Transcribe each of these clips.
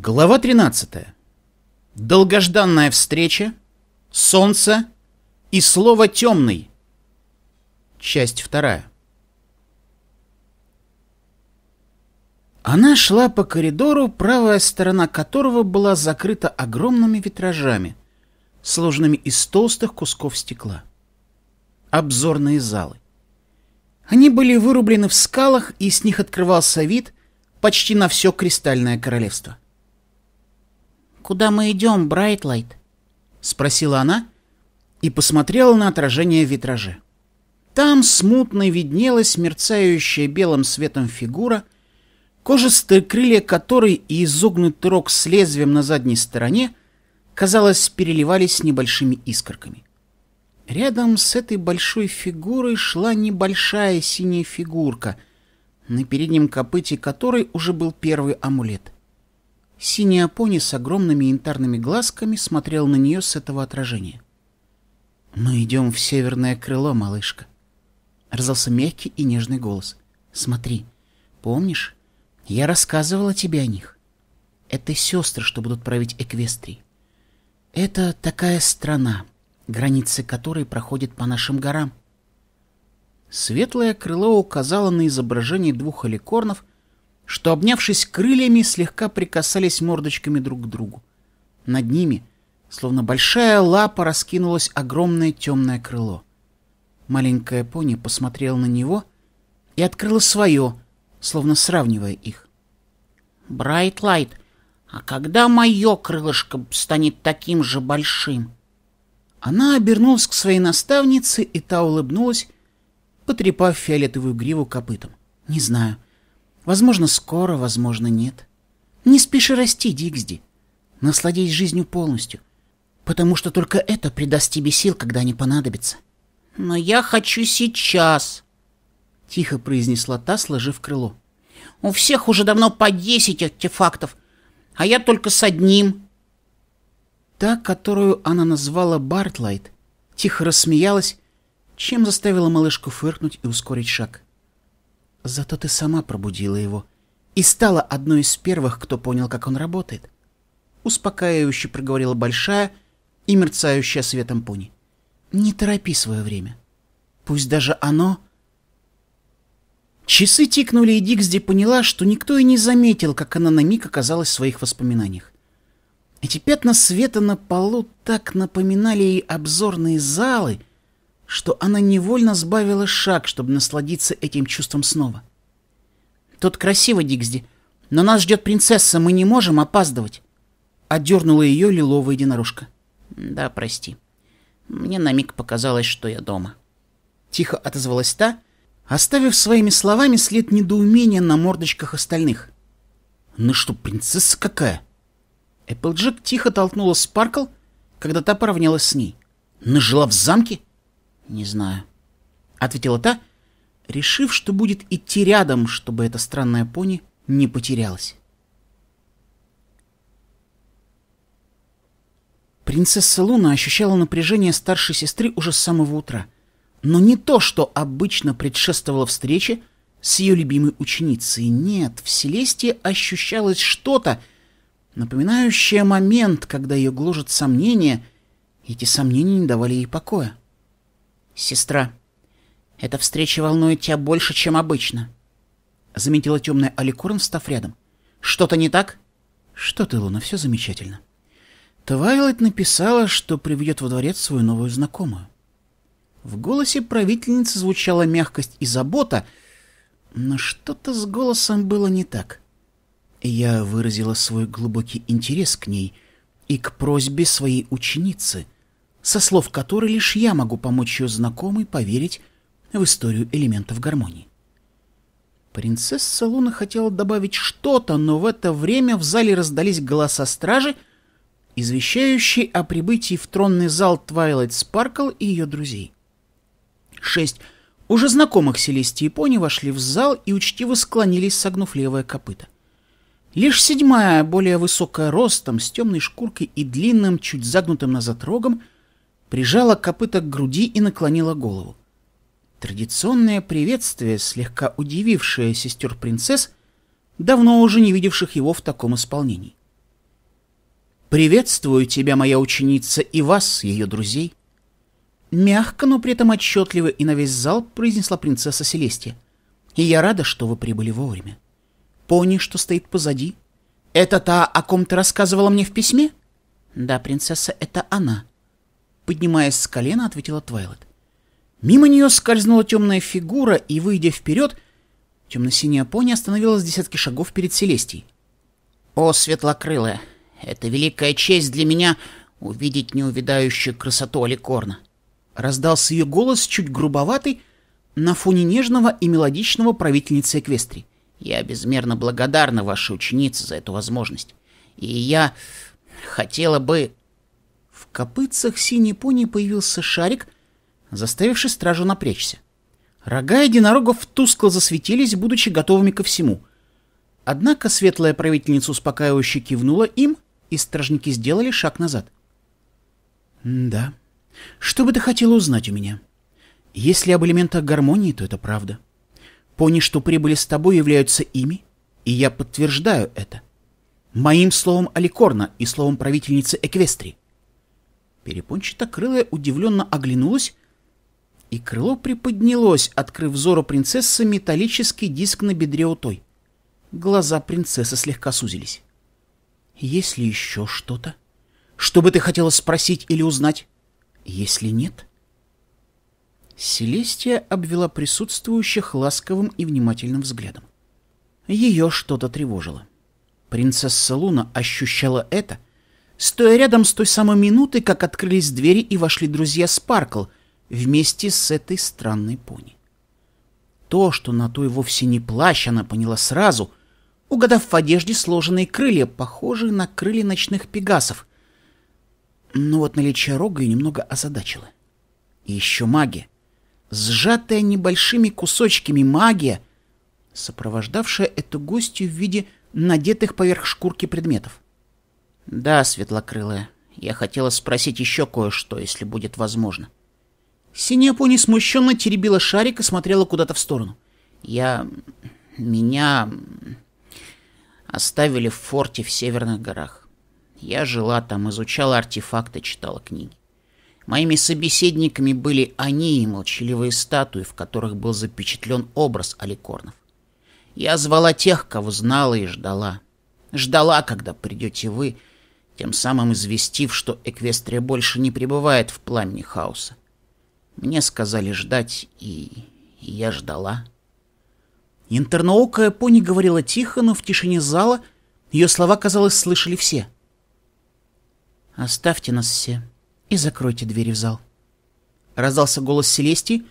Глава 13. Долгожданная встреча, солнце и слово «темный». Часть вторая. Она шла по коридору, правая сторона которого была закрыта огромными витражами, сложенными из толстых кусков стекла. Обзорные залы. Они были вырублены в скалах, и с них открывался вид почти на все Кристальное Королевство. — куда мы идем, Брайтлайт?» — спросила она и посмотрела на отражение в витраже. Там смутно виднелась мерцающая белым светом фигура, кожистые крылья которой и изогнутый рог с лезвием на задней стороне, казалось, переливались небольшими искорками. Рядом с этой большой фигурой шла небольшая синяя фигурка, на переднем копыте которой уже был первый амулет — Синяя пони с огромными янтарными глазками смотрел на нее с этого отражения. «Мы идем в северное крыло, малышка», — раздался мягкий и нежный голос. «Смотри, помнишь, я рассказывала тебе о них. Это сестры, что будут править Эквестрии. Это такая страна, границы которой проходят по нашим горам». Светлое крыло указало на изображение двух аликорнов, что, обнявшись крыльями, слегка прикасались мордочками друг к другу. Над ними, словно большая лапа, раскинулось огромное темное крыло. Маленькая пони посмотрела на него и открыла свое, словно сравнивая их. «Брайтлайт, а когда мое крылышко станет таким же большим?» Она обернулась к своей наставнице, и та улыбнулась, потрепав фиолетовую гриву копытом. «Не знаю». Возможно, скоро, возможно, нет. Не спеши расти, Дигсди. Насладись жизнью полностью, потому что только это придаст тебе сил, когда они понадобятся. Но я хочу сейчас, — тихо произнесла та, сложив крыло. У всех уже давно по десять артефактов, а я только с одним. Та, которую она назвала Бартлайт, тихо рассмеялась, чем заставила малышку фыркнуть и ускорить шаг. — Зато ты сама пробудила его и стала одной из первых, кто понял, как он работает. Успокаивающе проговорила большая и мерцающая светом пони. Не торопи свое время. Пусть даже оно... Часы тикнули, и Диксди поняла, что никто и не заметил, как она на миг оказалась в своих воспоминаниях. Эти пятна света на полу так напоминали ей обзорные залы, что она невольно сбавила шаг, чтобы насладиться этим чувством снова. «Тут красиво, Дигсди, но нас ждет принцесса, мы не можем опаздывать!» Отдернула ее лиловая единорожка. «Да, прости. Мне на миг показалось, что я дома». Тихо отозвалась та, оставив своими словами след недоумения на мордочках остальных. «Ну что, принцесса какая?» Эпплджек тихо толкнула Спаркл, когда та поравнялась с ней. «Нажила в замке?» «Не знаю», — ответила та, решив, что будет идти рядом, чтобы эта странная пони не потерялась. Принцесса Луна ощущала напряжение старшей сестры уже с самого утра, но не то, что обычно предшествовало встрече с ее любимой ученицей. Нет, в Селестии ощущалось что-то, напоминающее момент, когда ее гложет сомнения, и эти сомнения не давали ей покоя. «Сестра, эта встреча волнует тебя больше, чем обычно», — заметила темная Аликорн, встав рядом. «Что-то не так?» «Что ты, Луна, все замечательно». Твайлайт написала, что приведет во дворец свою новую знакомую. В голосе правительницы звучала мягкость и забота, но что-то с голосом было не так. Я выразила свой глубокий интерес к ней и к просьбе своей ученицы — со слов которой лишь я могу помочь ее знакомой поверить в историю элементов гармонии. Принцесса Луна хотела добавить что-то, но в это время в зале раздались голоса стражи, извещающие о прибытии в тронный зал Твайлайт Спаркл и ее друзей. Шесть уже знакомых Селестии Пони вошли в зал и учтиво склонились, согнув левое копыто. Лишь седьмая, более высокая ростом, с темной шкуркой и длинным, чуть загнутым назад рогом — прижала копыта к груди и наклонила голову. Традиционное приветствие, слегка удивившее сестер-принцесс, давно уже не видевших его в таком исполнении. «Приветствую тебя, моя ученица, и вас, ее друзей!» Мягко, но при этом отчетливо и на весь зал произнесла принцесса Селестия. «И я рада, что вы прибыли вовремя. Пони, что стоит позади. Это та, о ком ты рассказывала мне в письме?» «Да, принцесса, это она поднимаясь с колена, ответила Твайлет. Мимо нее скользнула темная фигура, и, выйдя вперед, темно-синяя пони остановилась десятки шагов перед Селестией. «О, светлокрылая, это великая честь для меня увидеть неувидающую красоту Аликорна!» Раздался ее голос, чуть грубоватый, на фоне нежного и мелодичного правительницы Эквестри. «Я безмерно благодарна вашей ученице за эту возможность. И я хотела бы...» копытцах синей пони появился шарик, заставивший стражу напрячься. Рога единорогов тускло засветились, будучи готовыми ко всему. Однако светлая правительница успокаивающе кивнула им, и стражники сделали шаг назад. «Да. Что бы ты хотела узнать у меня? Если об элементах гармонии, то это правда. Пони, что прибыли с тобой, являются ими, и я подтверждаю это. Моим словом Аликорна и словом правительницы Эквестрии. Перепончатокрылая удивленно оглянулась, и крыло приподнялось, открыв взору принцессы металлический диск на бедре у той. Глаза принцессы слегка сузились. «Есть ли еще что-то? Что бы ты хотела спросить или узнать? Если нет...» Селестия обвела присутствующих ласковым и внимательным взглядом. Ее что-то тревожило. Принцесса Луна ощущала это — стоя рядом с той самой минуты, как открылись двери и вошли друзья Спаркл вместе с этой странной пони. То, что на той вовсе не плащ, она поняла сразу, угадав в одежде сложенные крылья, похожие на крылья ночных пегасов. Но вот наличие рога ее немного озадачило. И еще магия. Сжатая небольшими кусочками магия, сопровождавшая эту гостью в виде надетых поверх шкурки предметов. — да, светлокрылая. Я хотела спросить еще кое-что, если будет возможно. Синяя пони смущенно теребила шарик и смотрела куда-то в сторону. Я... меня... оставили в форте в Северных горах. Я жила там, изучала артефакты, читала книги. Моими собеседниками были они и молчаливые статуи, в которых был запечатлен образ Аликорнов. Я звала тех, кого знала и ждала. Ждала, когда придете вы, тем самым известив, что Эквестрия больше не пребывает в пламени хаоса. Мне сказали ждать, и, я ждала. Интернаукая пони говорила тихо, но в тишине зала ее слова, казалось, слышали все. «Оставьте нас все и закройте двери в зал». Раздался голос Селести,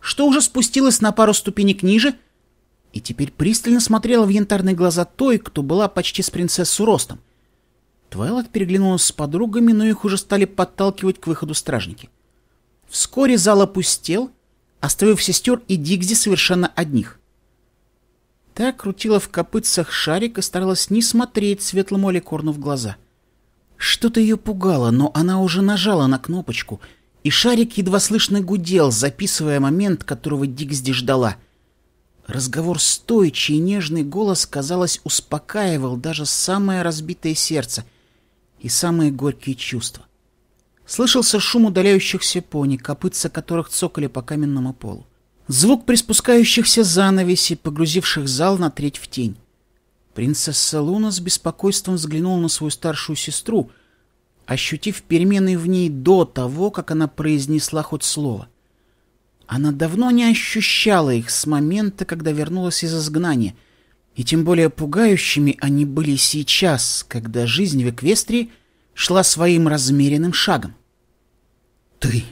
что уже спустилась на пару ступенек ниже и теперь пристально смотрела в янтарные глаза той, кто была почти с принцессу ростом. Твайлайт переглянулась с подругами, но их уже стали подталкивать к выходу стражники. Вскоре зал опустел, оставив сестер и Дигзи совершенно одних. Та крутила в копытцах шарик и старалась не смотреть светлому ликорну в глаза. Что-то ее пугало, но она уже нажала на кнопочку, и шарик едва слышно гудел, записывая момент, которого Дигзи ждала. Разговор стойчий и нежный голос, казалось, успокаивал даже самое разбитое сердце — и самые горькие чувства. Слышался шум удаляющихся пони, копытца которых цокали по каменному полу. Звук приспускающихся занавесей, погрузивших зал на треть в тень. Принцесса Луна с беспокойством взглянула на свою старшую сестру, ощутив перемены в ней до того, как она произнесла хоть слово. Она давно не ощущала их с момента, когда вернулась из изгнания — и тем более пугающими они были сейчас, когда жизнь в Эквестрии шла своим размеренным шагом. «Ты!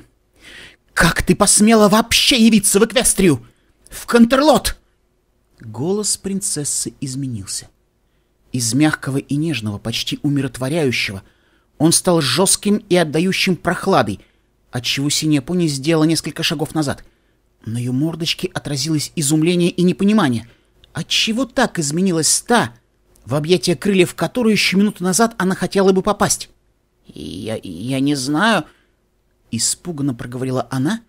Как ты посмела вообще явиться в Эквестрию? В Контрлот!» Голос принцессы изменился. Из мягкого и нежного, почти умиротворяющего, он стал жестким и отдающим прохладой, отчего синяя пони сделала несколько шагов назад. На ее мордочке отразилось изумление и непонимание — Отчего так изменилась та, в объятия крыльев которой еще минуту назад она хотела бы попасть? «Я, я не знаю», — испуганно проговорила она,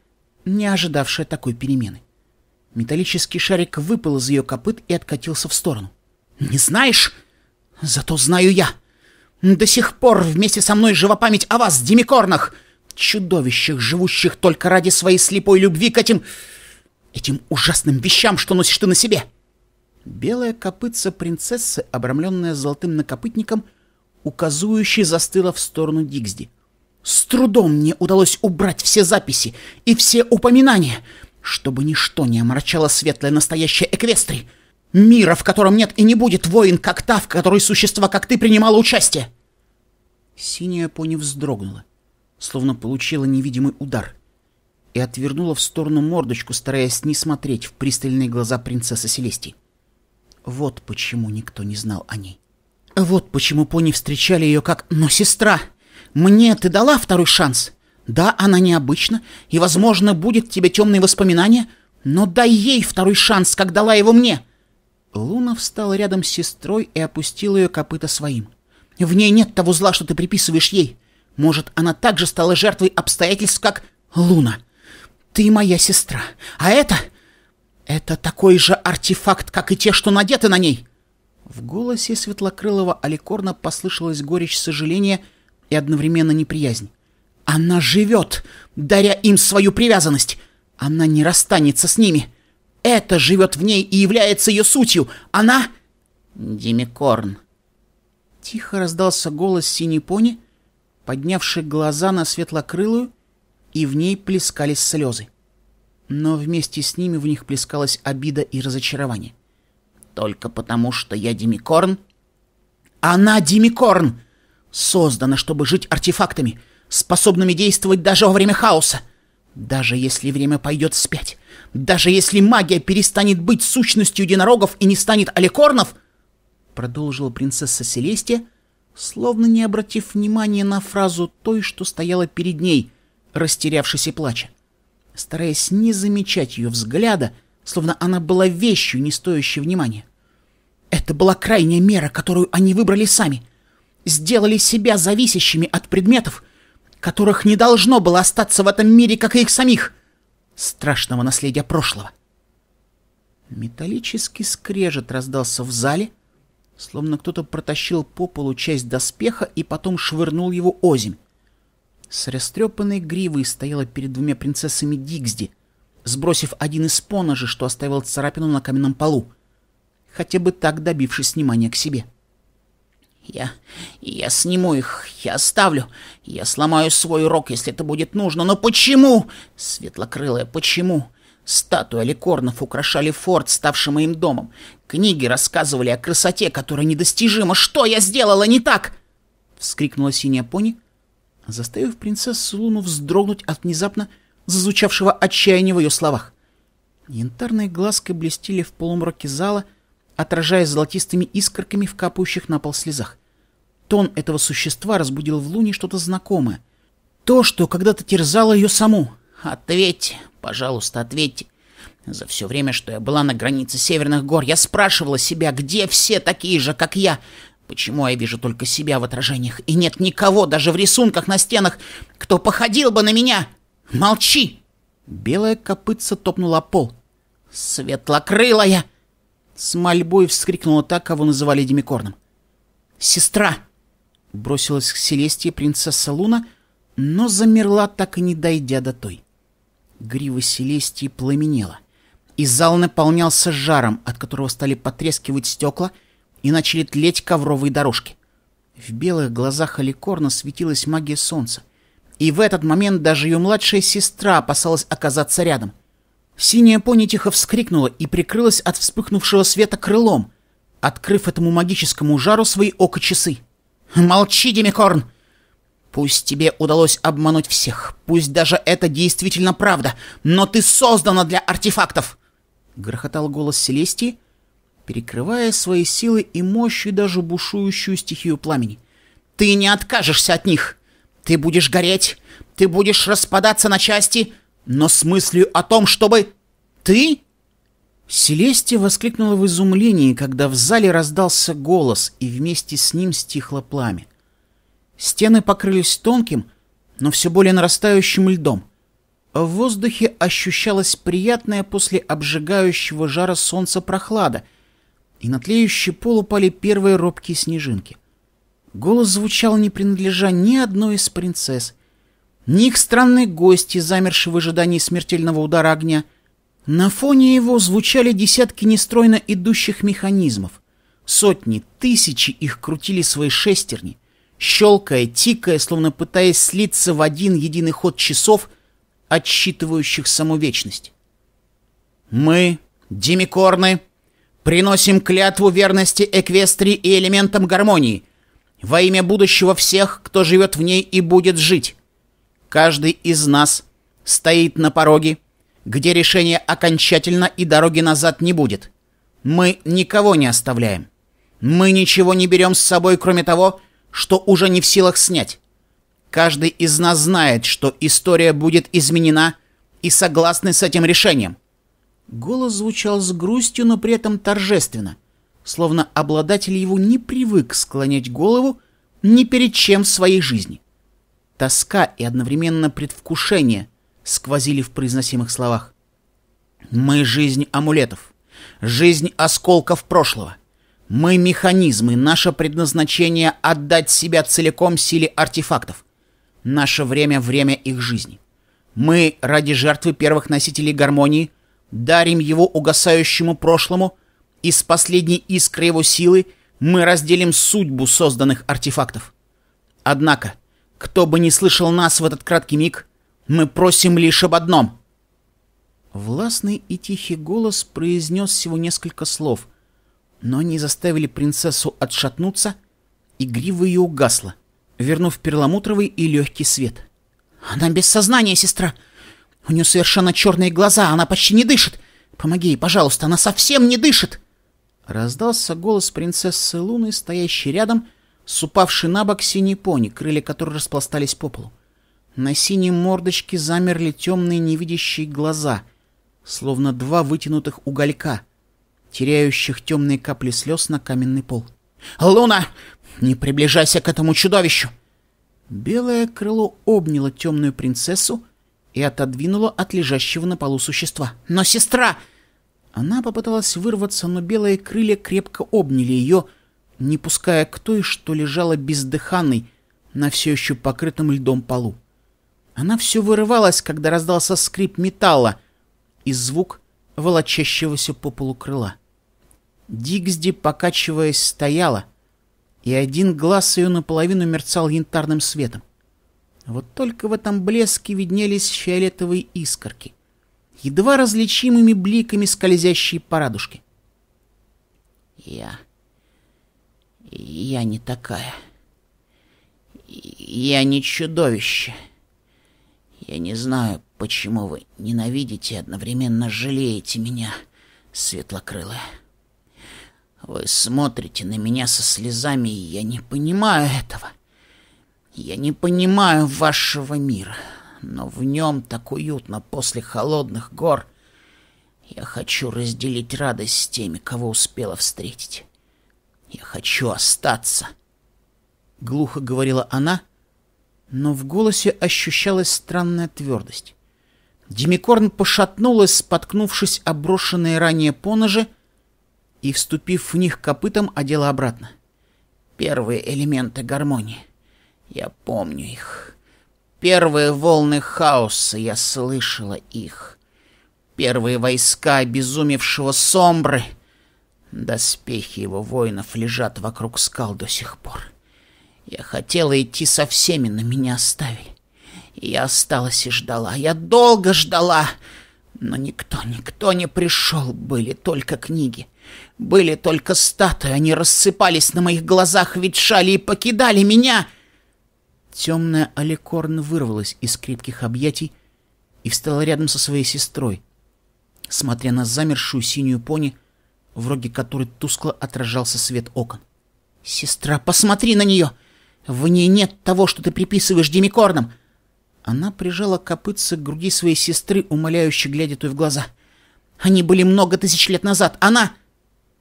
не ожидавшая такой перемены. Металлический шарик выпал из ее копыт и откатился в сторону. «Не знаешь? Зато знаю я! До сих пор вместе со мной жива память о вас, демикорнах! Чудовищах, живущих только ради своей слепой любви к этим... этим ужасным вещам, что носишь ты на себе!» Белая копытца принцессы, обрамленная золотым накопытником, указующе застыла в сторону Дигсди. «С трудом мне удалось убрать все записи и все упоминания, чтобы ничто не омрачало светлое настоящее Эквестри, мира, в котором нет и не будет воин, как та, в которой существа, как ты, принимала участие!» Синяя пони вздрогнула, словно получила невидимый удар, и отвернула в сторону мордочку, стараясь не смотреть в пристальные глаза принцессы Селестии. Вот почему никто не знал о ней. Вот почему пони встречали ее как «но сестра». «Мне ты дала второй шанс?» «Да, она необычна, и, возможно, будет тебе темные воспоминания, но дай ей второй шанс, как дала его мне!» Луна встала рядом с сестрой и опустила ее копыта своим. «В ней нет того зла, что ты приписываешь ей. Может, она также стала жертвой обстоятельств, как Луна. Ты моя сестра, а это «Это такой же артефакт, как и те, что надеты на ней!» В голосе Светлокрылого Аликорна послышалась горечь сожаления и одновременно неприязнь. «Она живет, даря им свою привязанность! Она не расстанется с ними! Это живет в ней и является ее сутью! Она...» «Демикорн!» Тихо раздался голос синей пони, поднявший глаза на светлокрылую, и в ней плескались слезы но вместе с ними в них плескалась обида и разочарование. «Только потому, что я Демикорн?» «Она Демикорн! Создана, чтобы жить артефактами, способными действовать даже во время хаоса! Даже если время пойдет вспять, даже если магия перестанет быть сущностью единорогов и не станет аликорнов!» Продолжила принцесса Селестия, словно не обратив внимания на фразу той, что стояла перед ней, растерявшись и плача стараясь не замечать ее взгляда, словно она была вещью, не стоящей внимания. Это была крайняя мера, которую они выбрали сами. Сделали себя зависящими от предметов, которых не должно было остаться в этом мире, как и их самих. Страшного наследия прошлого. Металлический скрежет раздался в зале, словно кто-то протащил по полу часть доспеха и потом швырнул его озимь. С растрепанной гривой стояла перед двумя принцессами Дигсди, сбросив один из поножей, что оставил царапину на каменном полу, хотя бы так добившись внимания к себе. «Я... я сниму их, я оставлю, я сломаю свой рог, если это будет нужно, но почему, светлокрылая, почему?» Статуи ликорнов украшали форт, ставший моим домом. Книги рассказывали о красоте, которая недостижима. Что я сделала не так? Вскрикнула синяя пони, заставив принцессу Луну вздрогнуть от внезапно зазвучавшего отчаяния в ее словах. Янтарные глазки блестели в полумраке зала, отражаясь золотистыми искорками в капающих на пол слезах. Тон этого существа разбудил в Луне что-то знакомое. То, что когда-то терзало ее саму. «Ответьте, пожалуйста, ответьте. За все время, что я была на границе Северных гор, я спрашивала себя, где все такие же, как я, Почему я вижу только себя в отражениях, и нет никого, даже в рисунках на стенах, кто походил бы на меня? Молчи!» Белая копытца топнула пол. «Светлокрылая!» С мольбой вскрикнула та, кого называли Демикорном. «Сестра!» Бросилась к Селестии принцесса Луна, но замерла, так и не дойдя до той. Грива Селестии пламенела, и зал наполнялся жаром, от которого стали потрескивать стекла — и начали тлеть ковровые дорожки. В белых глазах Аликорна светилась магия солнца. И в этот момент даже ее младшая сестра опасалась оказаться рядом. Синяя пони тихо вскрикнула и прикрылась от вспыхнувшего света крылом, открыв этому магическому жару свои око-часы. «Молчи, Демикорн!» «Пусть тебе удалось обмануть всех, пусть даже это действительно правда, но ты создана для артефактов!» Грохотал голос Селестии, перекрывая свои силы и мощью даже бушующую стихию пламени. «Ты не откажешься от них! Ты будешь гореть, ты будешь распадаться на части, но с мыслью о том, чтобы... Ты?» Селестия воскликнула в изумлении, когда в зале раздался голос, и вместе с ним стихло пламя. Стены покрылись тонким, но все более нарастающим льдом. В воздухе ощущалась приятная после обжигающего жара солнца прохлада — и на тлеющий пол упали первые робкие снежинки. Голос звучал, не принадлежа ни одной из принцесс, ни их странной гости, замершей в ожидании смертельного удара огня. На фоне его звучали десятки нестройно идущих механизмов. Сотни, тысячи их крутили свои шестерни, щелкая, тикая, словно пытаясь слиться в один единый ход часов, отсчитывающих саму вечность. «Мы, демикорны!» Приносим клятву верности Эквестрии и элементам гармонии. Во имя будущего всех, кто живет в ней и будет жить. Каждый из нас стоит на пороге, где решение окончательно и дороги назад не будет. Мы никого не оставляем. Мы ничего не берем с собой, кроме того, что уже не в силах снять. Каждый из нас знает, что история будет изменена и согласны с этим решением. Голос звучал с грустью, но при этом торжественно, словно обладатель его не привык склонять голову ни перед чем в своей жизни. Тоска и одновременно предвкушение сквозили в произносимых словах. «Мы — жизнь амулетов, жизнь осколков прошлого. Мы — механизмы, наше предназначение — отдать себя целиком силе артефактов. Наше время — время их жизни. Мы, ради жертвы первых носителей гармонии, дарим его угасающему прошлому, и с последней искрой его силы мы разделим судьбу созданных артефактов. Однако, кто бы не слышал нас в этот краткий миг, мы просим лишь об одном. Властный и тихий голос произнес всего несколько слов, но они заставили принцессу отшатнуться, и грива ее угасла, вернув перламутровый и легкий свет. «Она без сознания, сестра! У нее совершенно черные глаза, она почти не дышит. Помоги ей, пожалуйста, она совсем не дышит!» Раздался голос принцессы Луны, стоящей рядом, с упавшей на бок синей пони, крылья которой распластались по полу. На синей мордочке замерли темные невидящие глаза, словно два вытянутых уголька, теряющих темные капли слез на каменный пол. «Луна, не приближайся к этому чудовищу!» Белое крыло обняло темную принцессу, и отодвинула от лежащего на полу существа. «Но сестра!» Она попыталась вырваться, но белые крылья крепко обняли ее, не пуская к той, что лежала бездыханной на все еще покрытом льдом полу. Она все вырывалась, когда раздался скрип металла и звук волочащегося по полу крыла. Дигсди, покачиваясь, стояла, и один глаз ее наполовину мерцал янтарным светом. Вот только в этом блеске виднелись фиолетовые искорки, едва различимыми бликами скользящие по радужке. Я... я не такая. Я не чудовище. Я не знаю, почему вы ненавидите и одновременно жалеете меня, светлокрылая. Вы смотрите на меня со слезами, и я не понимаю этого. — я не понимаю вашего мира, но в нем так уютно после холодных гор. Я хочу разделить радость с теми, кого успела встретить. Я хочу остаться. Глухо говорила она, но в голосе ощущалась странная твердость. Демикорн пошатнулась, споткнувшись брошенные ранее поножи, и, вступив в них копытом, одела обратно. Первые элементы гармонии — я помню их. Первые волны хаоса я слышала их. Первые войска обезумевшего Сомбры. Доспехи его воинов лежат вокруг скал до сих пор. Я хотела идти со всеми, но меня оставили. Я осталась и ждала. Я долго ждала. Но никто, никто не пришел. Были только книги. Были только статуи. Они рассыпались на моих глазах, ветшали и покидали меня. Темная Аликорн вырвалась из крепких объятий и встала рядом со своей сестрой, смотря на замершую синюю пони, в роге которой тускло отражался свет окон. «Сестра, посмотри на нее! В ней нет того, что ты приписываешь демикорнам!» Она прижала копытца к груди своей сестры, умоляюще глядя той в глаза. «Они были много тысяч лет назад! Она...»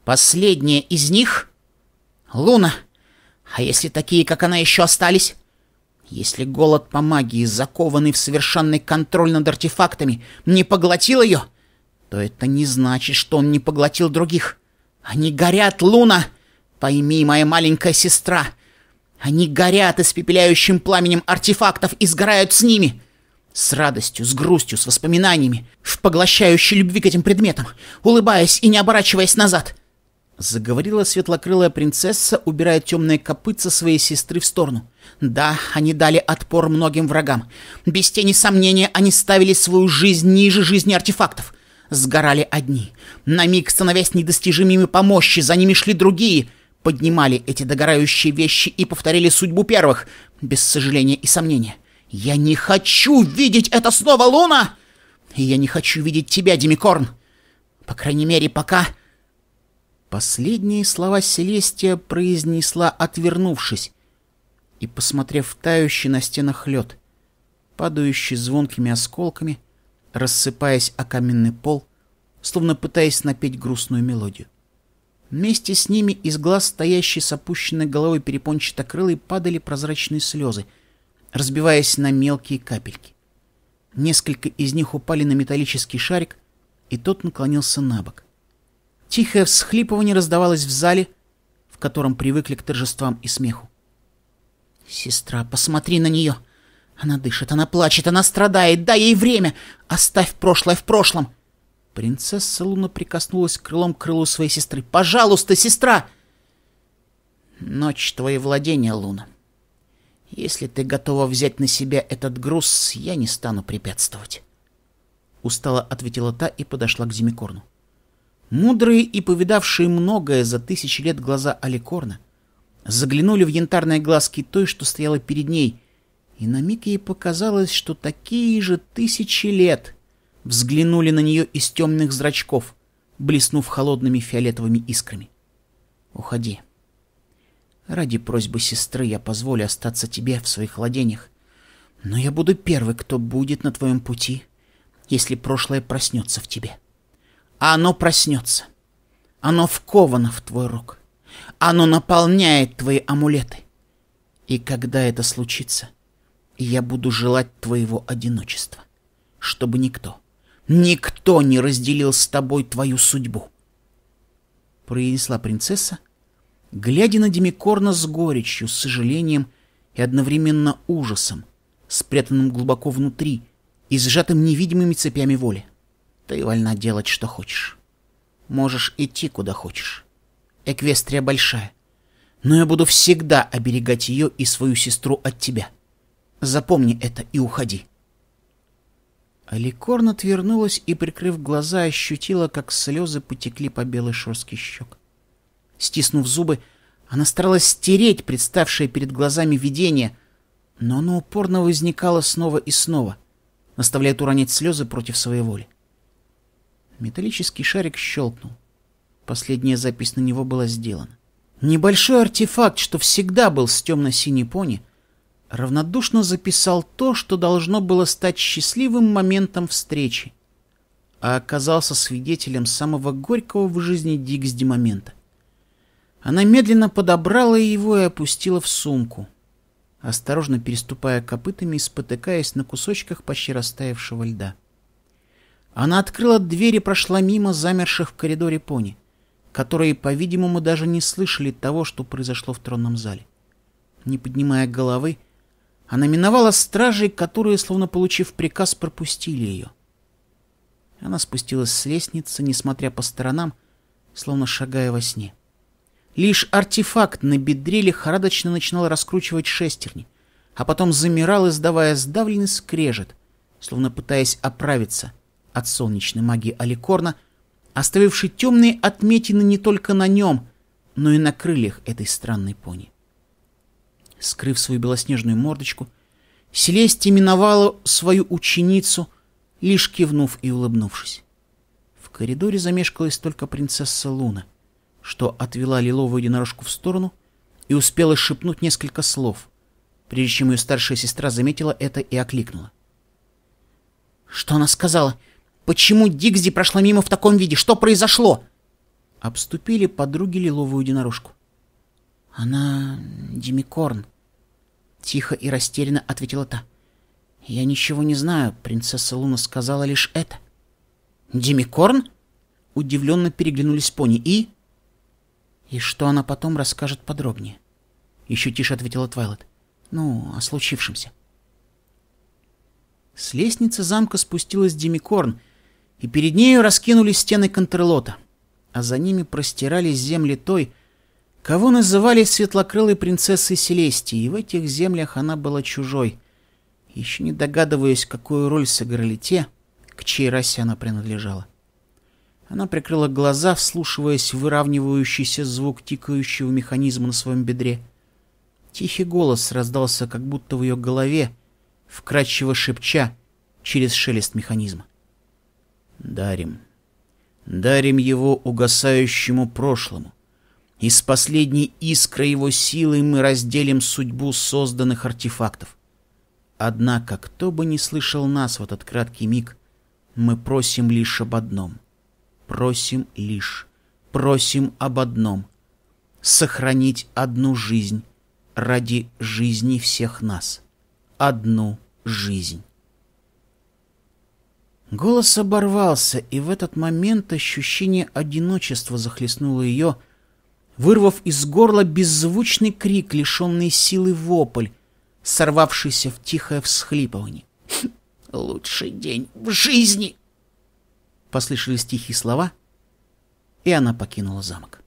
«Последняя из них...» «Луна! А если такие, как она, еще остались?» Если голод по магии, закованный в совершенный контроль над артефактами, не поглотил ее, то это не значит, что он не поглотил других. Они горят, Луна! Пойми, моя маленькая сестра! Они горят испепеляющим пламенем артефактов и сгорают с ними!» С радостью, с грустью, с воспоминаниями, в поглощающей любви к этим предметам, улыбаясь и не оборачиваясь назад. Заговорила светлокрылая принцесса, убирая темные копытца своей сестры в сторону. Да, они дали отпор многим врагам. Без тени сомнения они ставили свою жизнь ниже жизни артефактов. Сгорали одни. На миг, становясь недостижимыми по мощи, за ними шли другие. Поднимали эти догорающие вещи и повторили судьбу первых. Без сожаления и сомнения. «Я не хочу видеть это снова, Луна!» «И я не хочу видеть тебя, Демикорн!» «По крайней мере, пока...» Последние слова Селестия произнесла, отвернувшись, и, посмотрев тающий на стенах лед, падающий звонкими осколками, рассыпаясь о каменный пол, словно пытаясь напеть грустную мелодию. Вместе с ними из глаз стоящей с опущенной головой перепончатокрылой падали прозрачные слезы, разбиваясь на мелкие капельки. Несколько из них упали на металлический шарик, и тот наклонился на бок. Тихое всхлипывание раздавалось в зале, в котором привыкли к торжествам и смеху. «Сестра, посмотри на нее! Она дышит, она плачет, она страдает! Дай ей время! Оставь прошлое в прошлом!» Принцесса Луна прикоснулась крылом к крылу своей сестры. «Пожалуйста, сестра!» «Ночь твои владения, Луна. Если ты готова взять на себя этот груз, я не стану препятствовать». Устало ответила та и подошла к Зимикорну. Мудрые и повидавшие многое за тысячи лет глаза Аликорна — заглянули в янтарные глазки той, что стояла перед ней, и на миг ей показалось, что такие же тысячи лет взглянули на нее из темных зрачков, блеснув холодными фиолетовыми искрами. «Уходи. Ради просьбы сестры я позволю остаться тебе в своих владениях, но я буду первый, кто будет на твоем пути, если прошлое проснется в тебе. А оно проснется. Оно вковано в твой рог». Оно наполняет твои амулеты. И когда это случится, я буду желать твоего одиночества, чтобы никто, никто не разделил с тобой твою судьбу. Произнесла принцесса, глядя на Демикорна с горечью, с сожалением и одновременно ужасом, спрятанным глубоко внутри и сжатым невидимыми цепями воли. Ты вольна делать, что хочешь. Можешь идти, куда хочешь. Эквестрия большая. Но я буду всегда оберегать ее и свою сестру от тебя. Запомни это и уходи. Аликорн отвернулась и, прикрыв глаза, ощутила, как слезы потекли по белой шерстке щек. Стиснув зубы, она старалась стереть представшее перед глазами видение, но оно упорно возникало снова и снова, наставляя уронить слезы против своей воли. Металлический шарик щелкнул. Последняя запись на него была сделана. Небольшой артефакт, что всегда был с темно-синей пони, равнодушно записал то, что должно было стать счастливым моментом встречи, а оказался свидетелем самого горького в жизни Дигсди момента. Она медленно подобрала его и опустила в сумку, осторожно переступая копытами и спотыкаясь на кусочках почти растаявшего льда. Она открыла дверь и прошла мимо замерших в коридоре пони которые, по-видимому, даже не слышали того, что произошло в тронном зале. Не поднимая головы, она миновала стражей, которые, словно получив приказ, пропустили ее. Она спустилась с лестницы, несмотря по сторонам, словно шагая во сне. Лишь артефакт на бедре лихорадочно начинал раскручивать шестерни, а потом замирал, издавая сдавленный скрежет, словно пытаясь оправиться от солнечной магии Аликорна, оставивший темные отметины не только на нем, но и на крыльях этой странной пони. Скрыв свою белоснежную мордочку, Селестия миновала свою ученицу, лишь кивнув и улыбнувшись. В коридоре замешкалась только принцесса Луна, что отвела лиловую единорожку в сторону и успела шепнуть несколько слов, прежде чем ее старшая сестра заметила это и окликнула. «Что она сказала? Почему Дигзи прошла мимо в таком виде? Что произошло? Обступили подруги лиловую единорожку. Она Демикорн. Тихо и растерянно ответила та. Я ничего не знаю. Принцесса Луна сказала лишь это. Демикорн? Удивленно переглянулись пони. И... И что она потом расскажет подробнее? Еще тише ответила Твайлет. Ну, о случившемся. С лестницы замка спустилась Демикорн, и перед нею раскинулись стены контрлота, а за ними простирались земли той, кого называли светлокрылой принцессой Селестии, и в этих землях она была чужой, еще не догадываясь, какую роль сыграли те, к чьей расе она принадлежала. Она прикрыла глаза, вслушиваясь в выравнивающийся звук тикающего механизма на своем бедре. Тихий голос раздался как будто в ее голове, вкрадчиво шепча через шелест механизма. Дарим. Дарим его угасающему прошлому. и с последней искрой его силы мы разделим судьбу созданных артефактов. Однако, кто бы не слышал нас в этот краткий миг, мы просим лишь об одном. Просим лишь. Просим об одном. Сохранить одну жизнь ради жизни всех нас. Одну жизнь. Голос оборвался, и в этот момент ощущение одиночества захлестнуло ее, вырвав из горла беззвучный крик, лишенный силы вопль, сорвавшийся в тихое всхлипывание. «Хм, «Лучший день в жизни!» Послышались тихие слова, и она покинула замок.